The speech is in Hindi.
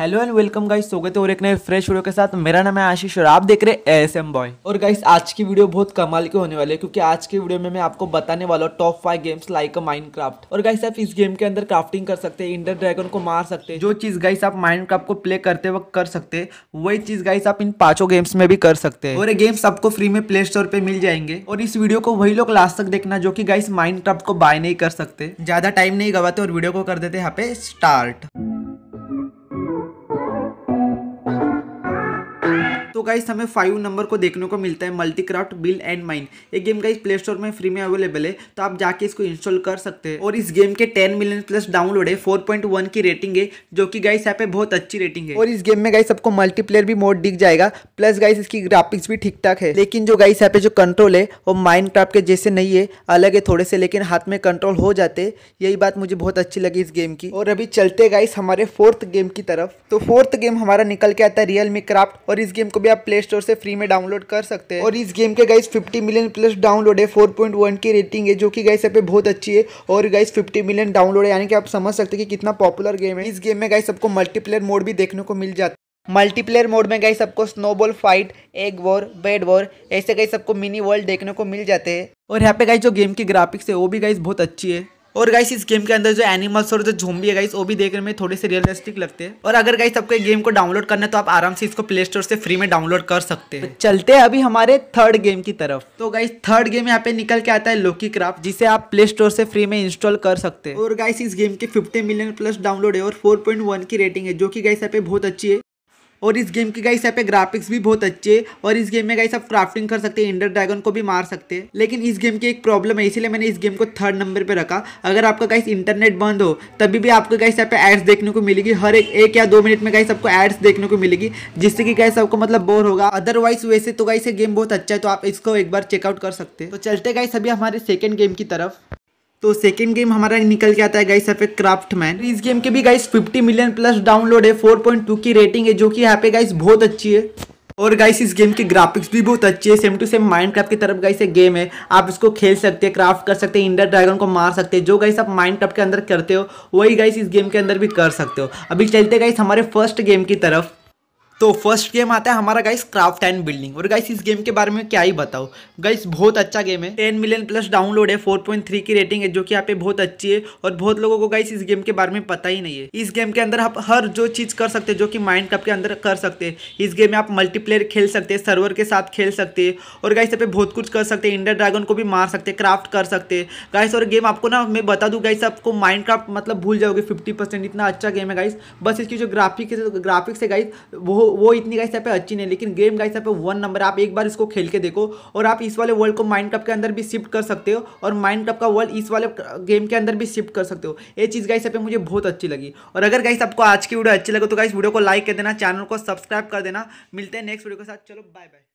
हेलो एंड वेलकम गाइस स्वागत है और एक नए फ्रेश वीडियो के साथ मेरा नाम है आशीष और आप देख रहे हैं एस एम बॉय और गाइस आज की वीडियो बहुत कमाल की होने वाली है क्योंकि आज की वीडियो में मैं आपको बताने वाला हूँ top five games like a Minecraft और गाइस आप इस गेम के अंदर क्राफ्टिंग कर सकते हैं इंडर ड्रैगन को मार सकते हैं जो चीज गाइस आप माइंड को प्ले करते वक्त कर सकते वही चीज गाइस आप इन पांचों गेम्स में भी कर सकते हैं और ये गेम्स आपको फ्री में प्ले स्टोर पे मिल जाएंगे और इस वीडियो को वही लोग लास्ट तक देखना जो की गाइस माइंड को बाय नहीं कर सकते ज्यादा टाइम नहीं गवाते और वीडियो को कर देते यहाँ पे स्टार्ट तो गाइस हमें फाइव नंबर को देखने को मिलता है मल्टीक्राफ्ट बिल एंड माइन ये गेम गाइस प्ले स्टोर में फ्री में अवेलेबल है तो आप जाके इसको इंस्टॉल कर सकते हैं और इस गेम के टेन मिलियन प्लस डाउनलोड है फोर पॉइंट वन की रेटिंग है जो कि गाइस यहाँ पे बहुत अच्छी रेटिंग है और इस गेम में गाइस आपको मल्टीप्लेयर भी मोड दिख जाएगा प्लस गाइस इसकी ग्राफिक्स भी ठीक ठाक है लेकिन जो गाइस यहाँ पे जो कंट्रोल है वो माइंड के जैसे नहीं है अलग है थोड़े से लेकिन हाथ में कंट्रोल हो जाते यही बात मुझे बहुत अच्छी लगी इस गेम की और अभी चलते गाइस हमारे फोर्थ गेम की तरफ तो फोर्थ गेम हमारा निकल के आता है रियल मी क्राफ्ट और इस गेम को भी आप प्ले स्टोर से फ्री में डाउनलोड कर सकते हैं और इस गेम के गाइस 50 मिलियन प्लस डाउनलोड है 4.1 की रेटिंग है जो कि गाइस सब पे बहुत अच्छी है और गाइस 50 मिलियन डाउनलोड है यानी कि आप समझ सकते हैं कि कितना पॉपुलर गेम है इस गेम में गाइस आपको मल्टीप्लेयर मोड भी देखने को मिल जाता है मल्टीप्लेयर मोड में गई सबको snowball fight egg war bed war ऐसे गई सबको मिनी वर्ल्ड देखने को मिल जाते हैं और यहाँ पे गाइस जो गेम की ग्राफिक्स है वो भी गाइस बहुत अच्छी है और गाइस इस गेम के अंदर जो एनिमल्स और जो झोंबी है गाइस वो भी देखने में थोड़े से रियलिस्टिक लगते हैं और अगर गाइस आपको गेम को डाउनलोड करना है तो आप आराम से इसको प्ले स्टोर से फ्री में डाउनलोड कर सकते हैं तो चलते हैं अभी हमारे थर्ड गेम की तरफ तो गाइस थर्ड गेम यहाँ पे निकल के आता है लोकी क्राफ्ट जिसे आप प्ले स्टोर से फ्री में इंस्टॉल कर सकते हैं और गाइस इस गेम के फिफ्टी मिलियन प्लस डाउनलोड है और फोर की रेटिंग है जो की गाइस यहाँ पे बहुत अच्छी है और इस गेम की गाइस यहाँ पे ग्राफिक्स भी बहुत अच्छे और इस गेम में गाइस आप क्राफ्टिंग कर सकते हैं इंडर ड्रैगन को भी मार सकते हैं लेकिन इस गेम की एक प्रॉब्लम है इसीलिए मैंने इस गेम को थर्ड नंबर पर रखा अगर आपका गाइस इंटरनेट बंद हो तभी भी आपको गाइस यहाँ पे एड्स देखने को मिलेगी हर एक एक या दो मिनट में गाइस आपको एड्स देखने को मिलेगी जिससे कि गाइस आपको मतलब बोर होगा अदरवाइज वैसे तो गाइस ये गेम बहुत अच्छा है तो आप इसको एक बार चेकआउट कर सकते हैं तो चलते गाइस अभी हमारे सेकेंड गेम की तरफ तो सेकेंड गेम हमारा निकल के आता है गाइस यहाँ पे क्राफ्ट मैन इस गेम के भी गाइस 50 मिलियन प्लस डाउनलोड है 4.2 की रेटिंग है जो कि यहाँ पे गाइस बहुत अच्छी है और गाइस इस गेम के ग्राफिक्स भी बहुत अच्छे हैं same to same Minecraft की तरफ गाइस ये गेम है आप इसको खेल सकते हैं क्राफ्ट कर सकते हैं इंडर ड्रैगन को मार सकते हैं जो गाइस आप माइंड क्राफ्ट के अंदर करते हो वही गाइस इस गेम के अंदर भी कर सकते हो अभी चलते गाइस हमारे फर्स्ट गेम की तरफ तो फर्स्ट गेम आता है हमारा गाइस क्राफ्ट एंड बिल्डिंग और गाइस इस गेम के बारे में क्या ही बताओ गाइस बहुत अच्छा गेम है टेन मिलियन प्लस डाउनलोड है फोर पॉइंट थ्री की रेटिंग है जो कि यहाँ पे बहुत अच्छी है और बहुत लोगों को गाइस इस गेम के बारे में पता ही नहीं है इस गेम के अंदर आप हर जो चीज़ कर सकते हैं जो कि माइंड कप के अंदर कर सकते हैं इस गेम में आप मल्टीप्लेयर खेल सकते हैं सर्वर के साथ खेल सकते हैं और गाइस यहाँ पे बहुत कुछ कर सकते हैं इंडिया ड्रैगन को भी मार सकते क्राफ्ट कर सकते गाइस और गेम आपको ना मैं बता दूँ गाइस आपको माइंड मतलब भूल जाओगे फिफ्टी इतना अच्छा गेम है गाइस बस इसकी जो ग्राफिक्स ग्राफिक्स है गाइस वो वो इतनी गाइस यहाँ पे अच्छी नहीं लेकिन गेम गाइस यहाँ पे वन नंबर आप एक बार इसको खेल के देखो और आप इस वाले वर्ल्ड को माइंड के अंदर भी शिफ्ट कर सकते हो और माइंड का वर्ल्ड इस वाले गेम के अंदर भी शिफ्ट कर सकते हो ये चीज़ गाइस यहाँ पे मुझे बहुत अच्छी लगी और अगर गाइस आपको आज की वीडियो अच्छी लगे तो गाइस वीडियो को लाइक कर देना चैनल को सब्सक्राइब कर देना मिलते हैं नेक्स्ट वीडियो के साथ चलो बाय बाय